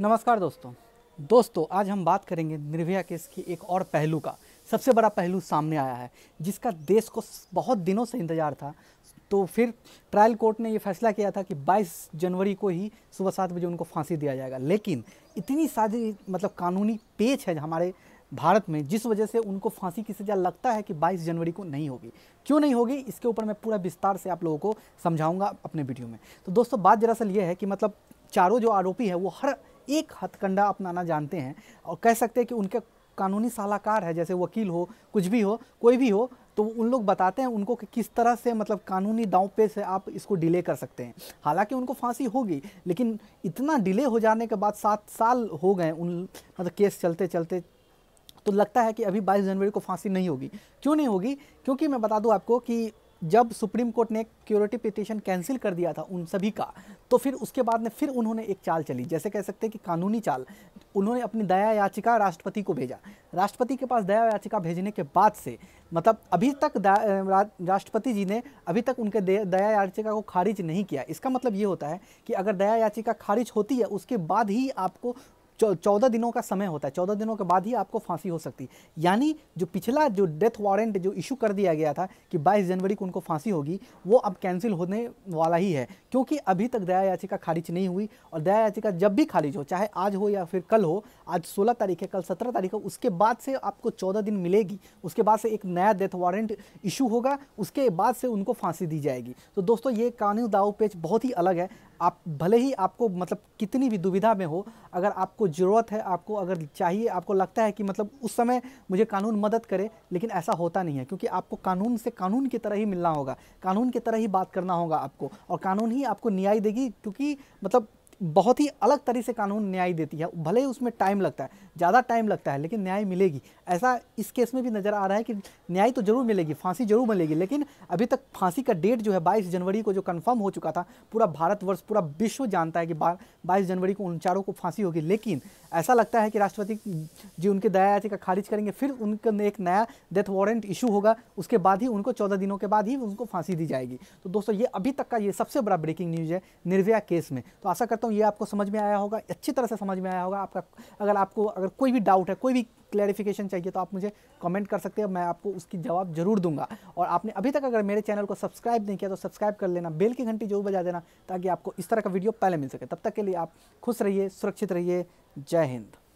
नमस्कार दोस्तों दोस्तों आज हम बात करेंगे निर्भया केस की एक और पहलू का सबसे बड़ा पहलू सामने आया है जिसका देश को बहुत दिनों से इंतज़ार था तो फिर ट्रायल कोर्ट ने ये फैसला किया था कि 22 जनवरी को ही सुबह सात बजे उनको फांसी दिया जाएगा लेकिन इतनी सारी मतलब कानूनी पेच है हमारे भारत में जिस वजह से उनको फांसी की सज़ा लगता है कि 22 जनवरी को नहीं होगी क्यों नहीं होगी इसके ऊपर मैं पूरा विस्तार से आप लोगों को समझाऊंगा अपने वीडियो में तो दोस्तों बात दरअसल ये है कि मतलब चारों जो आरोपी है वो हर एक हथकंडा अपनाना जानते हैं और कह सकते हैं कि उनके कानूनी सलाहकार है जैसे वकील हो कुछ भी हो कोई भी हो तो उन लोग बताते हैं उनको कि किस तरह से मतलब कानूनी दाव पे से आप इसको डिले कर सकते हैं हालांकि उनको फांसी होगी लेकिन इतना डिले हो जाने के बाद सात साल हो गए उन मतलब केस चलते चलते तो लगता है कि अभी बाईस जनवरी को फांसी नहीं होगी क्यों नहीं होगी क्योंकि मैं बता दूँ आपको कि जब सुप्रीम कोर्ट ने क्योरिटी पिटिशन कैंसिल कर दिया था उन सभी का तो फिर उसके बाद में फिर उन्होंने एक चाल चली जैसे कह सकते हैं कि कानूनी चाल उन्होंने अपनी दया याचिका राष्ट्रपति को भेजा राष्ट्रपति के पास दया याचिका भेजने के बाद से मतलब अभी तक राष्ट्रपति जी ने अभी तक उनके दया याचिका को खारिज नहीं किया इसका मतलब ये होता है कि अगर दया याचिका खारिज होती है उसके बाद ही आपको चौदह दिनों का समय होता है चौदह दिनों के बाद ही आपको फांसी हो सकती है यानी जो पिछला जो डेथ वारंट जो इशू कर दिया गया था कि बाईस जनवरी को उनको फांसी होगी वो अब कैंसिल होने वाला ही है क्योंकि अभी तक दया याचिका खारिज नहीं हुई और दया याचिका जब भी खारिज हो चाहे आज हो या फिर कल हो आज सोलह तारीख है कल सत्रह तारीख है उसके बाद से आपको चौदह दिन मिलेगी उसके बाद से एक नया डेथ वारंट इशू होगा उसके बाद से उनको फांसी दी जाएगी तो दोस्तों ये कानून दाव पेच बहुत ही अलग है आप भले ही आपको मतलब कितनी भी दुविधा में हो अगर आपको ज़रूरत है आपको अगर चाहिए आपको लगता है कि मतलब उस समय मुझे कानून मदद करे लेकिन ऐसा होता नहीं है क्योंकि आपको कानून से कानून की तरह ही मिलना होगा कानून की तरह ही बात करना होगा आपको और कानून ही आपको न्याय देगी क्योंकि मतलब बहुत ही अलग तरह से कानून न्याय देती है भले ही उसमें टाइम लगता है ज़्यादा टाइम लगता है लेकिन न्याय मिलेगी ऐसा इस केस में भी नज़र आ रहा है कि न्याय तो जरूर मिलेगी फांसी जरूर मिलेगी लेकिन अभी तक फांसी का डेट जो है बाईस जनवरी को जो कन्फर्म हो चुका था पूरा भारतवर्ष पूरा विश्व जानता है कि बाईस जनवरी को उन चारों को फांसी होगी लेकिन ऐसा लगता है कि राष्ट्रपति जी उनके दया याचिका खारिज करेंगे फिर उनका एक नया डेथ वारंट इशू होगा उसके बाद ही उनको चौदह दिनों के बाद ही उनको फांसी दी जाएगी तो दोस्तों ये अभी तक का ये सबसे बड़ा ब्रेकिंग न्यूज़ है निर्भया केस में तो आशा करता हूँ हूँ तो ये आपको समझ में आया होगा अच्छी तरह से समझ में आया होगा आपका अगर आपको अगर कोई भी डाउट है कोई भी क्लैरिफिकेशन चाहिए तो आप मुझे कमेंट कर सकते हैं मैं आपको उसकी जवाब जरूर दूंगा और आपने अभी तक अगर मेरे चैनल को सब्सक्राइब नहीं किया तो सब्सक्राइब कर लेना बेल की घंटी जरूर बजा देना ताकि आपको इस तरह का वीडियो पहले मिल सके तब तक के लिए आप खुश रहिए सुरक्षित रहिए जय हिंद